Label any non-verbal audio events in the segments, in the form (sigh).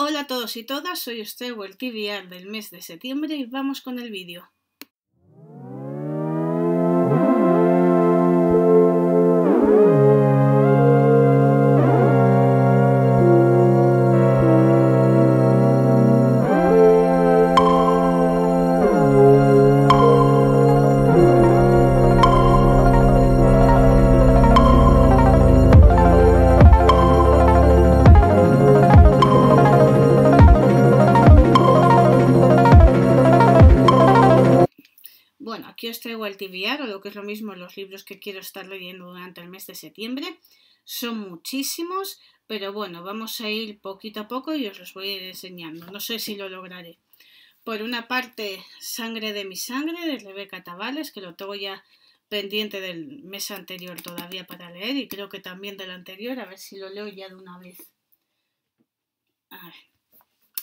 Hola a todos y todas, soy el TVR del mes de septiembre y vamos con el vídeo. Aquí os traigo al tibiar o lo que es lo mismo, los libros que quiero estar leyendo durante el mes de septiembre. Son muchísimos, pero bueno, vamos a ir poquito a poco y os los voy a ir enseñando. No sé si lo lograré. Por una parte, Sangre de mi sangre, de Rebeca Tavales, que lo tengo ya pendiente del mes anterior todavía para leer y creo que también del anterior, a ver si lo leo ya de una vez.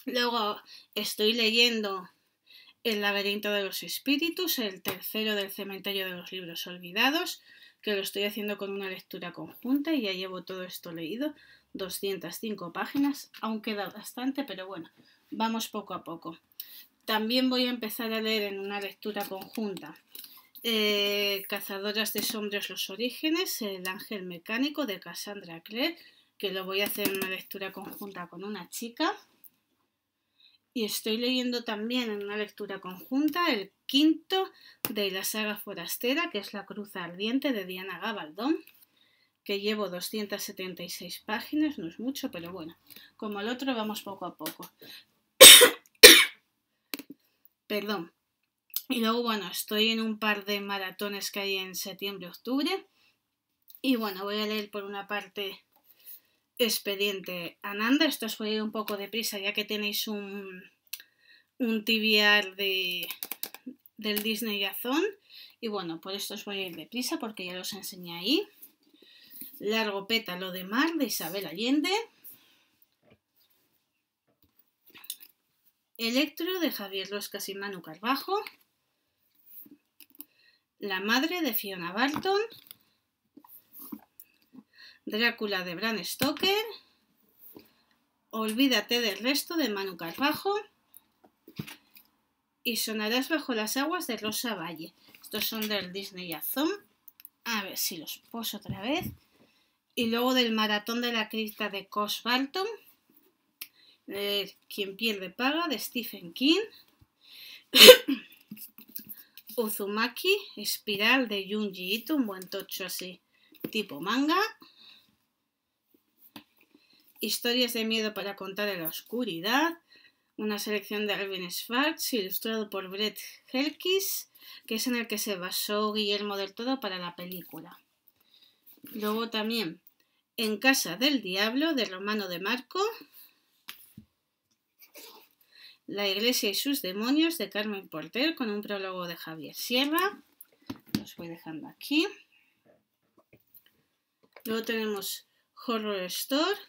Luego estoy leyendo el laberinto de los espíritus, el tercero del cementerio de los libros olvidados, que lo estoy haciendo con una lectura conjunta y ya llevo todo esto leído, 205 páginas, aún queda bastante, pero bueno, vamos poco a poco. También voy a empezar a leer en una lectura conjunta eh, Cazadoras de Sombras los Orígenes, El Ángel Mecánico de Cassandra Clare, que lo voy a hacer en una lectura conjunta con una chica y estoy leyendo también en una lectura conjunta el quinto de la saga forastera, que es La Cruz Ardiente de Diana Gabaldón, que llevo 276 páginas, no es mucho, pero bueno, como el otro vamos poco a poco. (coughs) Perdón. Y luego, bueno, estoy en un par de maratones que hay en septiembre-octubre. Y bueno, voy a leer por una parte expediente Ananda. Esto os voy a ir un poco deprisa ya que tenéis un, un de, del Disney Yazón. Y bueno, por esto os voy a ir deprisa porque ya los enseñé ahí. Largo pétalo de mar de Isabel Allende. Electro de Javier Roscas y Manu Carbajo La madre de Fiona Barton. Drácula de Bran Stoker, Olvídate del resto de Manu Carvajo y Sonarás bajo las aguas de Rosa Valle. Estos son del Disney Azón. A ver si los poso otra vez. Y luego del Maratón de la Crista de Cos Barton. Quien pierde paga de Stephen King. (coughs) Uzumaki, Espiral de Junji Ito, un buen tocho así, tipo manga. Historias de miedo para contar en la oscuridad, una selección de Alvin Schwartz, ilustrado por Brett Helkis, que es en el que se basó Guillermo del Todo para la película. Luego también En Casa del Diablo, de Romano de Marco, La Iglesia y sus demonios, de Carmen Porter, con un prólogo de Javier Sierra. Los voy dejando aquí. Luego tenemos Horror Store,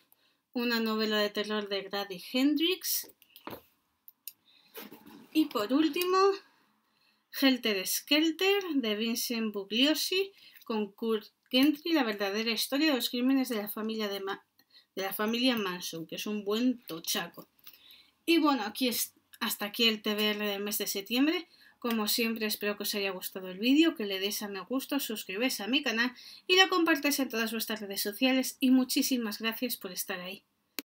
una novela de terror de Grady Hendrix. Y por último, Helter Skelter de Vincent Bugliosi con Kurt Gentry, la verdadera historia de los crímenes de la familia, de, la familia Manson, que es un buen tochaco. Y bueno, aquí es, hasta aquí el TBR del mes de septiembre. Como siempre espero que os haya gustado el vídeo, que le deis a me gusta, suscribáis a mi canal y lo compartáis en todas vuestras redes sociales y muchísimas gracias por estar ahí.